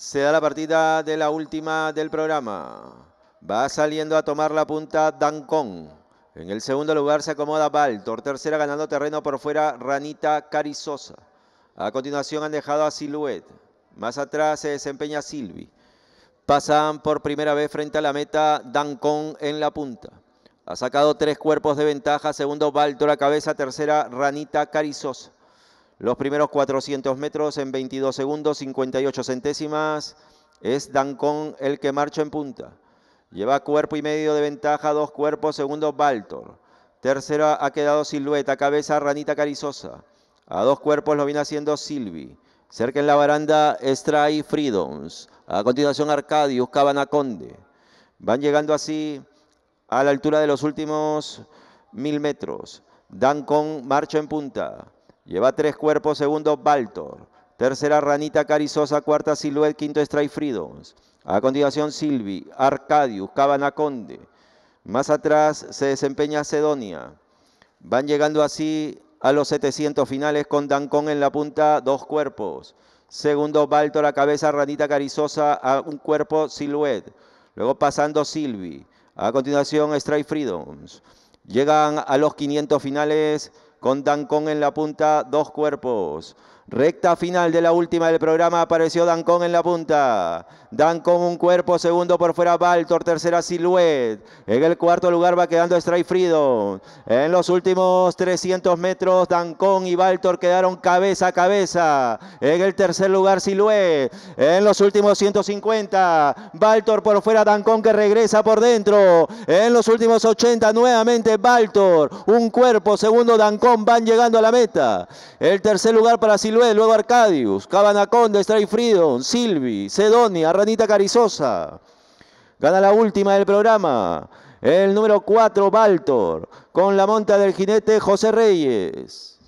Se da la partida de la última del programa. Va saliendo a tomar la punta Dancón. En el segundo lugar se acomoda Baltor. Tercera ganando terreno por fuera Ranita Carizosa. A continuación han dejado a Silhouette. Más atrás se desempeña Silvi. Pasan por primera vez frente a la meta Dancón en la punta. Ha sacado tres cuerpos de ventaja. Segundo Baltor a cabeza. Tercera Ranita Carizosa. Los primeros 400 metros en 22 segundos, 58 centésimas. Es Dancon el que marcha en punta. Lleva cuerpo y medio de ventaja, dos cuerpos, segundo Baltor. Tercera ha quedado Silueta, cabeza Ranita Carizosa. A dos cuerpos lo viene haciendo Silvi. Cerca en la baranda, Stray Freedoms. A continuación, Arcadius, Cabanaconde. Van llegando así a la altura de los últimos mil metros. Dancon marcha en punta. Lleva tres cuerpos, segundo Baltor. Tercera Ranita Carizosa, cuarta Silhouette, quinto Strike Freedoms. A continuación Silvi, Arcadius, Cabana Conde. Más atrás se desempeña Sedonia. Van llegando así a los 700 finales con Dancón en la punta, dos cuerpos. Segundo Baltor a cabeza, Ranita Carizosa a un cuerpo Silhouette. Luego pasando Silvi. A continuación Strike Freedoms. Llegan a los 500 finales con Dancón en la punta dos cuerpos. Recta final de la última del programa, apareció Dancón en la punta. Dancón un cuerpo, segundo por fuera Baltor, tercera Silhouette. En el cuarto lugar va quedando Stray Freedom. En los últimos 300 metros, Dancón y Baltor quedaron cabeza a cabeza. En el tercer lugar, Silhouette. En los últimos 150, Baltor por fuera, Dancón que regresa por dentro. En los últimos 80, nuevamente Baltor. Un cuerpo, segundo Dancón van llegando a la meta. El tercer lugar para Silué, luego Arcadius, Cabanaconda, Stray Freedom, Silvi, Sedonia, Ranita Carizosa. Gana la última del programa. El número 4, Baltor, con la monta del jinete José Reyes.